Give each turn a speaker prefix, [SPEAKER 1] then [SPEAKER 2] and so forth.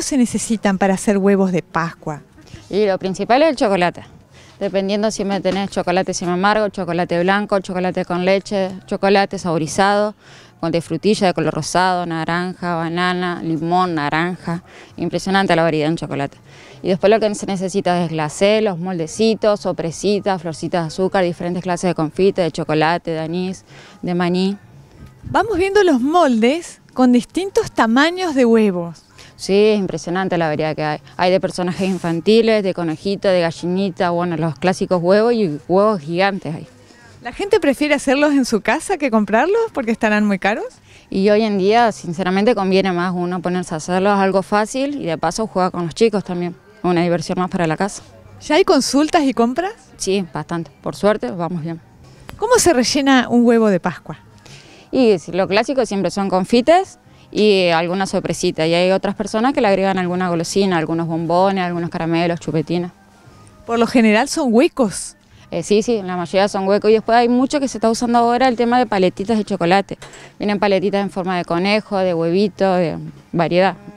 [SPEAKER 1] ¿Qué se necesitan para hacer huevos de Pascua?
[SPEAKER 2] Y lo principal es el chocolate. Dependiendo si me tenés chocolate sin amargo, chocolate blanco, chocolate con leche, chocolate saborizado, con de frutilla de color rosado, naranja, banana, limón, naranja. Impresionante la variedad en chocolate. Y después lo que se necesita es glacé, los moldecitos, sopresitas, florcitas de azúcar, diferentes clases de confite, de chocolate, de anís, de maní. Vamos viendo los moldes con distintos tamaños de huevos. Sí, es impresionante la variedad que hay. Hay de personajes infantiles, de conejitos, de gallinita, bueno, los clásicos huevos y huevos gigantes ahí.
[SPEAKER 1] ¿La gente prefiere hacerlos en su casa que comprarlos porque
[SPEAKER 2] estarán muy caros? Y hoy en día, sinceramente, conviene más uno ponerse a hacerlos algo fácil y de paso juega con los chicos también. Una diversión más para la casa. ¿Ya hay consultas y compras? Sí, bastante. Por suerte, vamos bien. ¿Cómo se rellena
[SPEAKER 1] un huevo de Pascua?
[SPEAKER 2] Y lo clásico siempre son confites, y alguna sorpresita. Y hay otras personas que le agregan alguna golosina, algunos bombones, algunos caramelos, chupetinas. Por lo general son huecos. Eh, sí, sí, la mayoría son huecos. Y después hay mucho que se está usando ahora el tema de paletitas de chocolate. Vienen paletitas en forma de conejo, de huevito, de variedad.